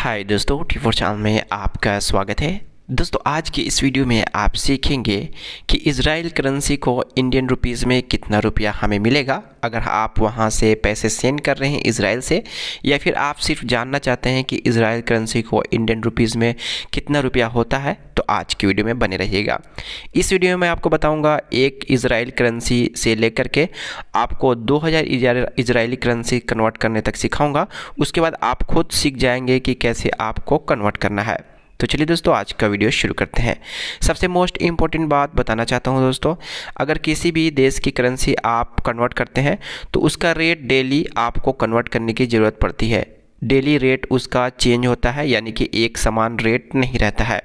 हाय दोस्तों T four channel में आपका स्वागत है दोस्तों आज की इस वीडियो में आप सीखेंगे कि इसराइल करेंसी को इंडियन रुपीस में कितना रुपया हमें मिलेगा अगर आप वहां से पैसे सेंड कर रहे हैं इसराइल से या फिर आप सिर्फ जानना चाहते हैं कि इसराइल करेंसी को इंडियन रुपीस में कितना रुपया होता है तो आज की वीडियो में बने रहिएगा इस वीडियो में मैं आपको बताऊँगा एक इसराइल करेंसी से लेकर के आपको दो हज़ार करेंसी कन्वर्ट करने तक सिखाऊँगा उसके बाद आप खुद सीख जाएंगे कि कैसे आपको कन्वर्ट करना है तो चलिए दोस्तों आज का वीडियो शुरू करते हैं सबसे मोस्ट इंपॉर्टेंट बात बताना चाहता हूँ दोस्तों अगर किसी भी देश की करेंसी आप कन्वर्ट करते हैं तो उसका रेट डेली आपको कन्वर्ट करने की ज़रूरत पड़ती है डेली रेट उसका चेंज होता है यानी कि एक समान रेट नहीं रहता है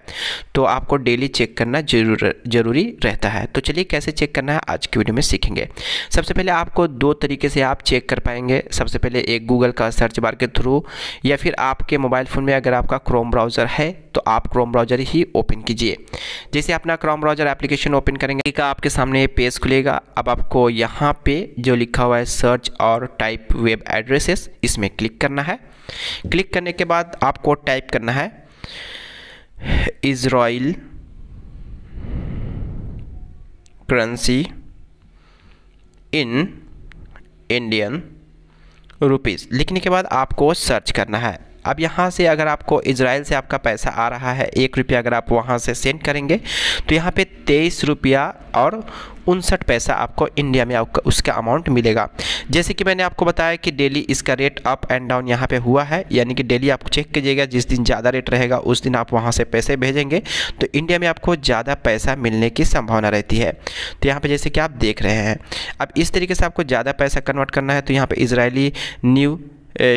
तो आपको डेली चेक करना जरूर ज़रूरी रहता है तो चलिए कैसे चेक करना है आज की वीडियो में सीखेंगे सबसे पहले आपको दो तरीके से आप चेक कर पाएंगे सबसे पहले एक गूगल का सर्च बार के थ्रू या फिर आपके मोबाइल फ़ोन में अगर आपका क्रोम ब्राउज़र है तो आप क्रोम ब्राउज़र ही ओपन कीजिए जैसे अपना क्रोम ब्राउज़र एप्लीकेशन ओपन करेंगे का आपके सामने पेज खुलेगा अब आपको यहाँ पर जो लिखा हुआ है सर्च और टाइप वेब एड्रेसेस इसमें क्लिक करना है क्लिक करने के बाद आपको टाइप करना है Israel currency in Indian rupees लिखने के बाद आपको सर्च करना है अब यहाँ से अगर आपको इसराइल से आपका पैसा आ रहा है एक रुपया अगर आप वहाँ से सेंड करेंगे तो यहाँ पे तेईस रुपया और उनसठ पैसा आपको इंडिया में आपका उसका अमाउंट मिलेगा जैसे कि मैंने आपको बताया कि डेली इसका रेट अप एंड डाउन यहाँ पे हुआ है यानी कि डेली आप चेक कीजिएगा जिस दिन ज़्यादा रेट रहेगा उस दिन आप वहाँ से पैसे भेजेंगे तो इंडिया में आपको ज़्यादा पैसा मिलने की संभावना रहती है तो यहाँ पर जैसे कि आप देख रहे हैं अब इस तरीके से आपको ज़्यादा पैसा कन्वर्ट करना है तो यहाँ पर इसराइली न्यू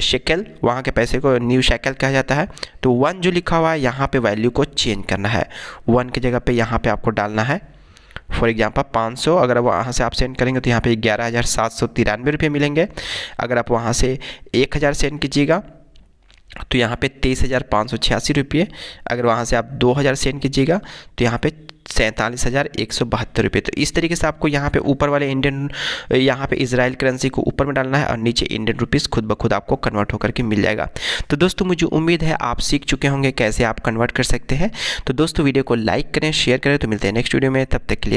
शेकल वहाँ के पैसे को न्यू शेकल कहा जाता है तो वन जो लिखा हुआ है यहाँ पे वैल्यू को चेंज करना है वन की जगह पे यहाँ पे आपको डालना है फॉर एग्जांपल 500 अगर वहाँ से आप सेंड करेंगे तो यहाँ पे ग्यारह हज़ार सात सौ तिरानवे रुपये मिलेंगे अगर आप वहाँ से एक हज़ार सेंड कीजिएगा तो यहाँ पे तेईस हज़ार पाँच सौ छियासी रुपये अगर वहाँ से आप दो हज़ार सेंड कीजिएगा तो यहाँ पे सैंतालीस हज़ार एक सौ बहत्तर रुपये तो इस तरीके से आपको यहाँ पे ऊपर वाले इंडियन यहाँ पे इसराइल करेंसी को ऊपर में डालना है और नीचे इंडियन रुपीज़ खुद ब खुद आपको कन्वर्ट होकर के मिल जाएगा तो दोस्तों मुझे उम्मीद है आप सीख चुके होंगे कैसे आप कन्वर्ट कर सकते हैं तो दोस्तों वीडियो को लाइक करें शेयर करें तो मिलते हैं नेक्स्ट वीडियो में तब तक के लिए